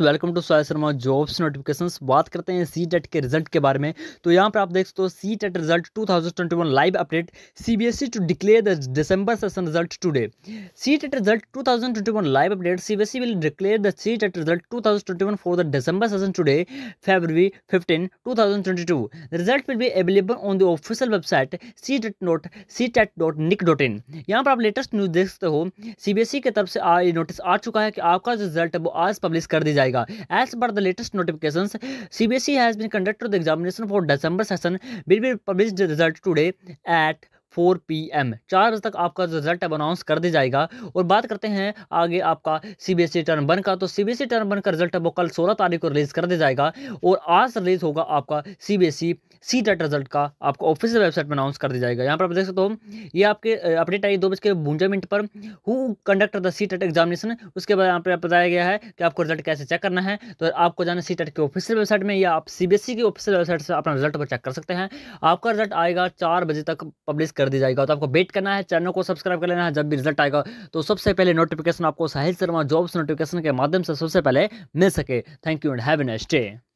welcome to Sai Sharma jobs notifications बात करते हैं सी टेट e के रिजल्ट के बारे में तो यहाँ पर आप देख सकते हो C TET result 2021 live update CBSE to declare the December session result today C TET result 2021 live update CBSE will declare the C TET result 2021 for the December session today February 15 to the result will be available on the official website C TET dot C TET dot NIC dot in यहाँ पर आप latest news देख सकते हो CBSE e की तरफ से notice आ चुका है कि आपका जो रिजल्ट है वो आज पब्लिश कर दी जाएगा as per the latest notification C B S E has been conducted the examination for December session will be publish result today at four P M चार बजे तक आपका रिजल्ट अब अनाउंस कर दिया जाएगा और बात करते हैं आगे आपका C B S E term one का तो C B S E term one का रिजल्ट अब वो कल सोलह तारीख को रिलीज़ कर दिया जाएगा और आज रिलीज़ होगा आपका C B S E C TET result का आपको ऑफिशियल वेबसाइट में अनाउंस कर दिया जाएगा यहाँ पर आप देख सकते हो ये आपके अपडेट आई दो बज के बूंजा मिनट पर who conducted the C TET examination उसके बाद यहाँ पर बताया गया है कि आपको रिजल्ट कैसे चेक करना है तो आपको जाना सी टेट के ऑफिशियल वेबसाइट में या आप सी बी एस ई की ऑफिशियल वेबसाइट से अपना रिजल्ट पर चेक कर सकते हैं आपका रिजल्ट आएगा चार बजे तक पब्लिश कर दिया जाएगा तो आपको वेट करना है चैनल को सब्सक्राइब कर लेना है जब भी रिजल्ट आएगा तो सबसे पहले नोटिफिकेशन आपको साहिल शर्मा जॉब्स नोटिफिकेशन के माध्यम से सबसे पहले मिल सके thank you and have an day